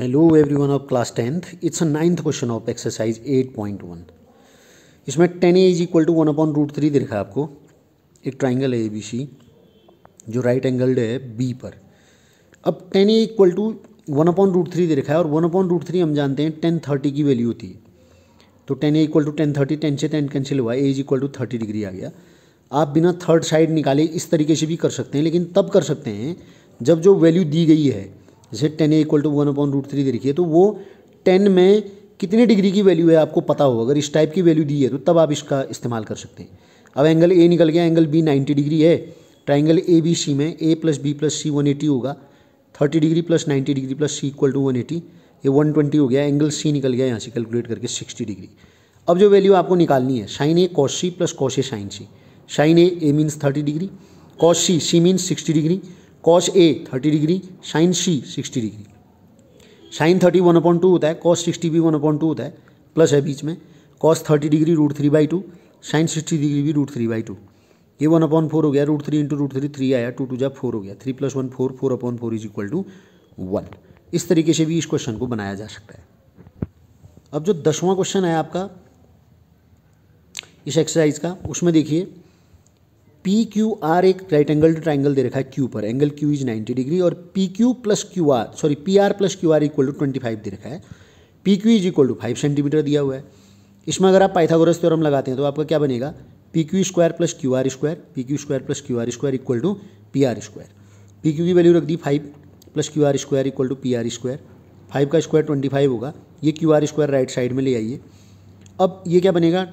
hello everyone of class tenth it's a ninth question of exercise eight point one इसमें tan A is equal to one upon root three देखा है आपको एक triangle है ए B सी जो right angled है B पर अब tan A equal to one upon root three देखा है और वन अपॉन रूट थ्री हम जानते हैं टेन थर्टी की वैल्यू होती है तो tan A equal to tan thirty tan से टेन कैंसिल हुआ A is equal to thirty degree आ गया आप बिना थर्ड साइड निकाले इस तरीके से भी कर सकते हैं लेकिन तब कर सकते हैं जब जो वैल्यू दी गई है जैसे tan A equal to one upon root three देखिए तो वो टेन में कितने डिग्री की वैल्यू है आपको पता हो अगर इस टाइप की वैल्यू दी है तो तब आप इसका इस्तेमाल कर सकते हैं अब एंगल ए निकल गया एंगल बी नाइन्टी डिग्री है ट्राइंगल ए बी सी में A plus B plus C one eighty होगा thirty degree plus ninety degree plus C equal to one eighty ये वन ट्वेंटी हो गया एंगल सी निकल गया यहाँ से कैलकुलेट करके सिक्सटी डिग्री अब जो वैल्यू आपको निकालनी है sine A cos C plus cos A sine C sine A A means thirty degree cos C C means sixty degree cos A thirty degree sine C sixty degree sine thirty one upon two होता है cos sixty भी one upon two होता है plus है बीच में cos thirty degree root three by two sine sixty degree भी root three by two ये वन अपॉइंट फोर हो गया root three into root three three आया टू टू जब फोर हो गया three plus one four four upon four is equal to one इस तरीके से भी इस क्वेश्चन को बनाया जा सकता है अब जो दसवां क्वेश्चन है आपका इस एक्सरसाइज का उसमें देखिए पी क्यू आर एक राइट एंगल टू ट्राइंगल दे रखा है क्यू पर angle Q is ninety degree और P Q plus Q R sorry P R plus Q R equal to twenty five दे रखा है P Q is equal to five centimetre दिया हुआ है इसमें अगर आप पाइथागोरस थ्योरम लगाते हैं तो आपका क्या बनेगा P Q square plus Q R square P Q square plus Q R square equal to P R square P Q की वैल्यू रख दी five plus Q R square equal to P R square five का square twenty five होगा ये Q R square right side में ले आइए अब ये क्या बनेगा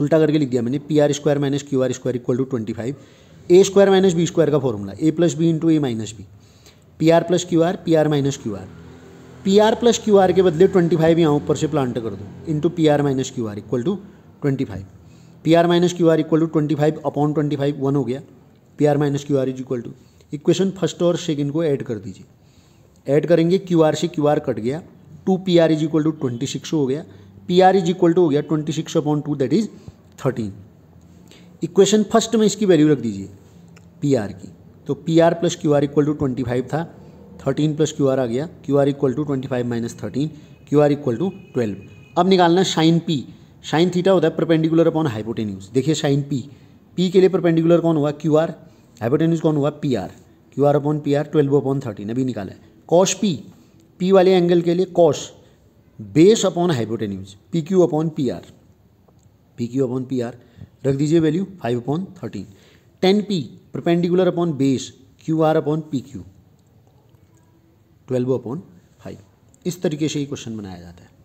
उल्टा करके लिख दिया मैंने P R square minus Q R square equal to twenty five A square minus B square का formula A plus B into A minus B P R plus Q R P R minus Q R P R plus Q R के बदले twenty five यहाँ ऊपर से plant कर दो into P R minus Q R equal to twenty five P R minus Q R equal to twenty five upon twenty five one हो गया P R minus Q R is equal to equation first और second को add कर दीजिए add करेंगे Q R से Q R cut गया two P R is equal to twenty six हो गया P R is equal to हो गया twenty six upon two that is thirteen equation first में इसकी वैल्यू रख दीजिए पी आर की तो P R plus Q R equal to twenty five था थर्टीन प्लस क्यू आर आ गया Q R equal to twenty five minus thirteen Q R equal to twelve अब निकालना साइन पी साइन थीटा होता है perpendicular upon hypotenuse देखिए sine P P के लिए परपेंडिकुलर कौन हुआ क्यू आर हाइपोटेन्यूज कौन हुआ P R Q R upon P R twelve upon thirteen अभी निकाला है कॉश पी पी वाले एंगल के लिए cos base upon hypotenuse P Q upon P R P Q upon P R रख दीजिए value five upon thirteen tan P perpendicular upon base Q R upon P Q twelve upon five इस तरीके से ये question बनाया जाता है